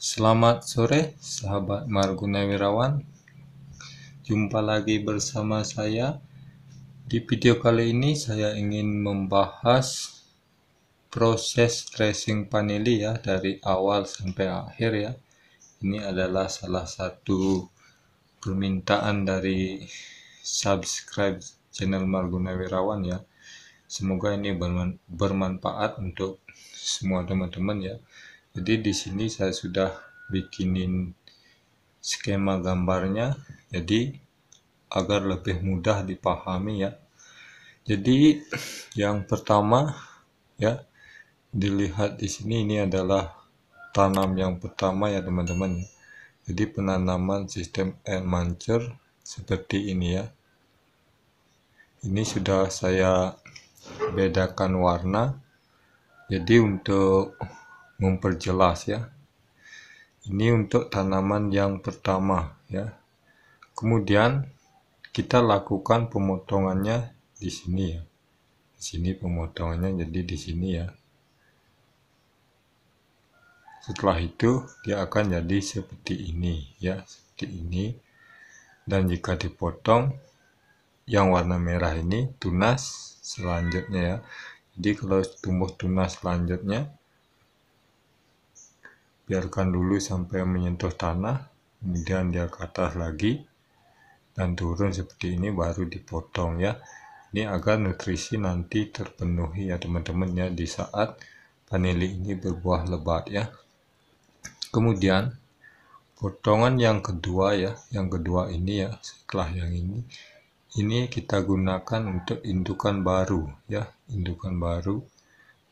Selamat sore, sahabat Marguna Wirawan. Jumpa lagi bersama saya. Di video kali ini saya ingin membahas proses tracing paneli ya dari awal sampai akhir ya. Ini adalah salah satu permintaan dari subscribe channel Marguna Wirawan ya. Semoga ini bermanfaat untuk semua teman-teman ya jadi di sini saya sudah bikinin skema gambarnya jadi agar lebih mudah dipahami ya jadi yang pertama ya dilihat di sini ini adalah tanam yang pertama ya teman-teman jadi penanaman sistem air mancur seperti ini ya ini sudah saya bedakan warna jadi untuk memperjelas ya. Ini untuk tanaman yang pertama ya. Kemudian kita lakukan pemotongannya di sini ya. Di sini pemotongannya jadi di sini ya. Setelah itu dia akan jadi seperti ini ya, seperti ini. Dan jika dipotong yang warna merah ini tunas selanjutnya ya. Jadi kalau tumbuh tunas selanjutnya biarkan dulu sampai menyentuh tanah kemudian dia ke atas lagi dan turun seperti ini baru dipotong ya ini agar nutrisi nanti terpenuhi ya teman-teman ya di saat vanili ini berbuah lebat ya kemudian potongan yang kedua ya yang kedua ini ya setelah yang ini ini kita gunakan untuk indukan baru ya indukan baru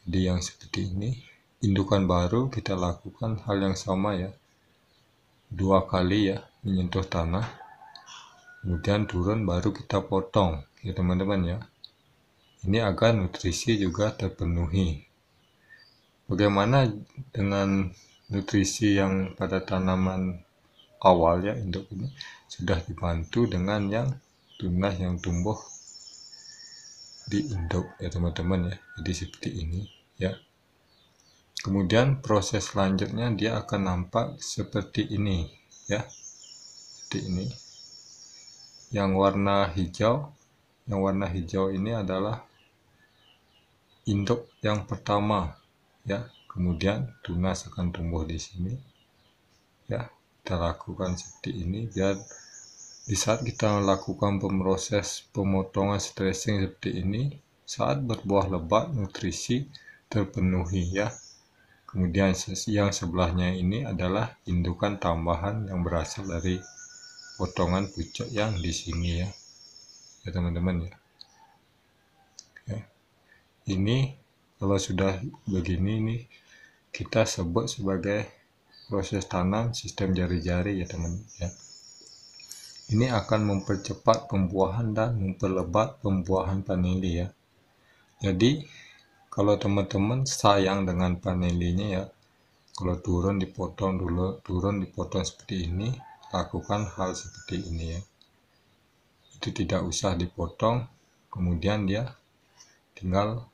di yang seperti ini indukan baru kita lakukan hal yang sama ya dua kali ya menyentuh tanah kemudian turun baru kita potong ya teman-teman ya ini agar nutrisi juga terpenuhi bagaimana dengan nutrisi yang pada tanaman awal ya induk ini sudah dibantu dengan yang tunas yang tumbuh di induk ya teman-teman ya jadi seperti ini ya kemudian proses selanjutnya dia akan nampak seperti ini ya seperti ini yang warna hijau yang warna hijau ini adalah induk yang pertama ya kemudian tunas akan tumbuh di sini ya kita lakukan seperti ini biar di saat kita melakukan pemroses pemotongan stressing seperti ini saat berbuah lebat nutrisi terpenuhi ya Kemudian yang sebelahnya ini adalah indukan tambahan yang berasal dari potongan pucuk yang di sini ya. Ya teman-teman ya. Oke. Ya. Ini kalau sudah begini ini kita sebut sebagai proses tanam sistem jari-jari ya teman ya. Ini akan mempercepat pembuahan dan memperlebat pembuahan vanili ya. Jadi kalau teman-teman sayang dengan panel ini ya kalau turun dipotong dulu turun dipotong seperti ini lakukan hal seperti ini ya itu tidak usah dipotong kemudian dia tinggal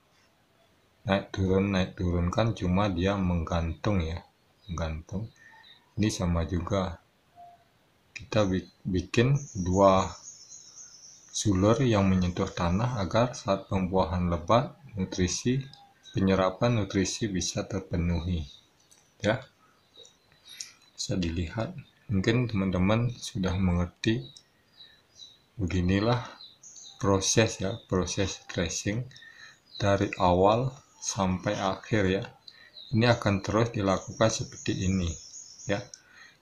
naik turun naik turunkan cuma dia menggantung ya menggantung ini sama juga kita bikin dua sulur yang menyentuh tanah agar saat pembuahan lebat nutrisi penyerapan nutrisi bisa terpenuhi. Ya. Bisa dilihat. Mungkin teman-teman sudah mengerti beginilah proses ya, proses dressing dari awal sampai akhir ya. Ini akan terus dilakukan seperti ini ya.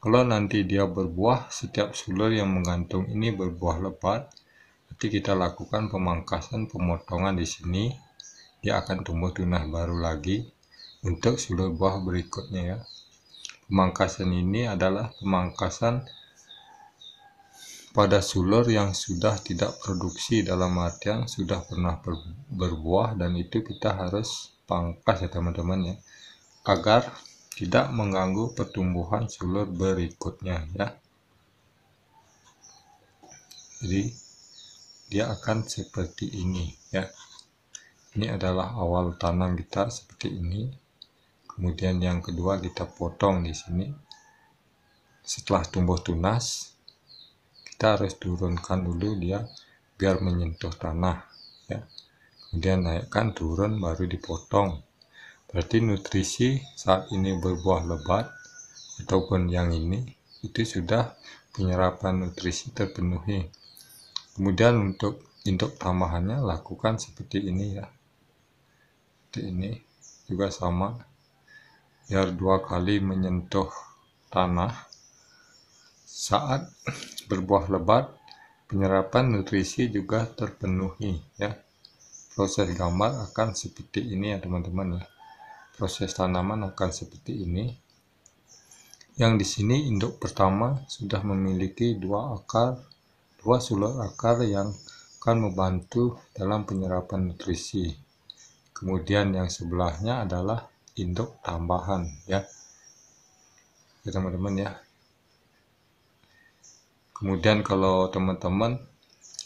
Kalau nanti dia berbuah, setiap sulur yang menggantung ini berbuah lebat, jadi kita lakukan pemangkasan pemotongan di sini, dia akan tumbuh tunas baru lagi untuk sulur buah berikutnya ya. Pemangkasan ini adalah pemangkasan pada sulur yang sudah tidak produksi dalam artian sudah pernah berbuah dan itu kita harus pangkas ya teman-teman ya agar tidak mengganggu pertumbuhan sulur berikutnya ya jadi dia akan seperti ini ya ini adalah awal tanam kita seperti ini kemudian yang kedua kita potong di sini setelah tumbuh tunas kita harus turunkan dulu dia biar menyentuh tanah ya kemudian naikkan turun baru dipotong berarti nutrisi saat ini berbuah lebat ataupun yang ini itu sudah penyerapan nutrisi terpenuhi kemudian untuk induk tambahannya lakukan seperti ini ya seperti ini juga sama biar dua kali menyentuh tanah saat berbuah lebat penyerapan nutrisi juga terpenuhi ya proses gambar akan seperti ini ya teman-teman ya proses tanaman akan seperti ini yang di sini induk pertama sudah memiliki dua akar Dua sulur akar yang akan membantu dalam penyerapan nutrisi. Kemudian yang sebelahnya adalah induk tambahan ya. Ya teman-teman ya. Kemudian kalau teman-teman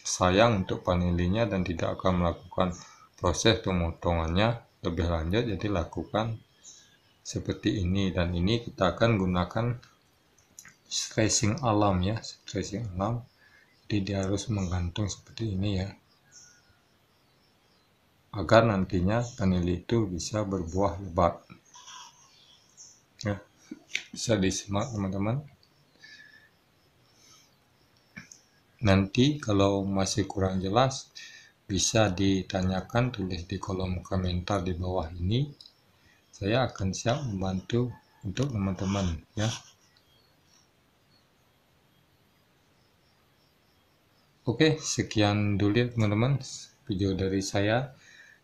sayang untuk panelinya dan tidak akan melakukan proses pemotongannya lebih lanjut jadi lakukan seperti ini dan ini kita akan gunakan stressing alam ya stressing alam jadi dia harus menggantung seperti ini ya agar nantinya tanil itu bisa berbuah lebat ya bisa disimak teman-teman nanti kalau masih kurang jelas bisa ditanyakan tulis di kolom komentar di bawah ini saya akan siap membantu untuk teman-teman ya Oke, sekian dulu ya teman-teman video dari saya.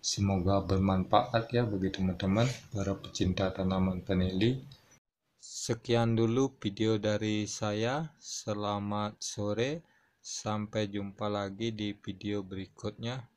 Semoga bermanfaat ya bagi teman-teman para pecinta tanaman vanili. Sekian dulu video dari saya. Selamat sore. Sampai jumpa lagi di video berikutnya.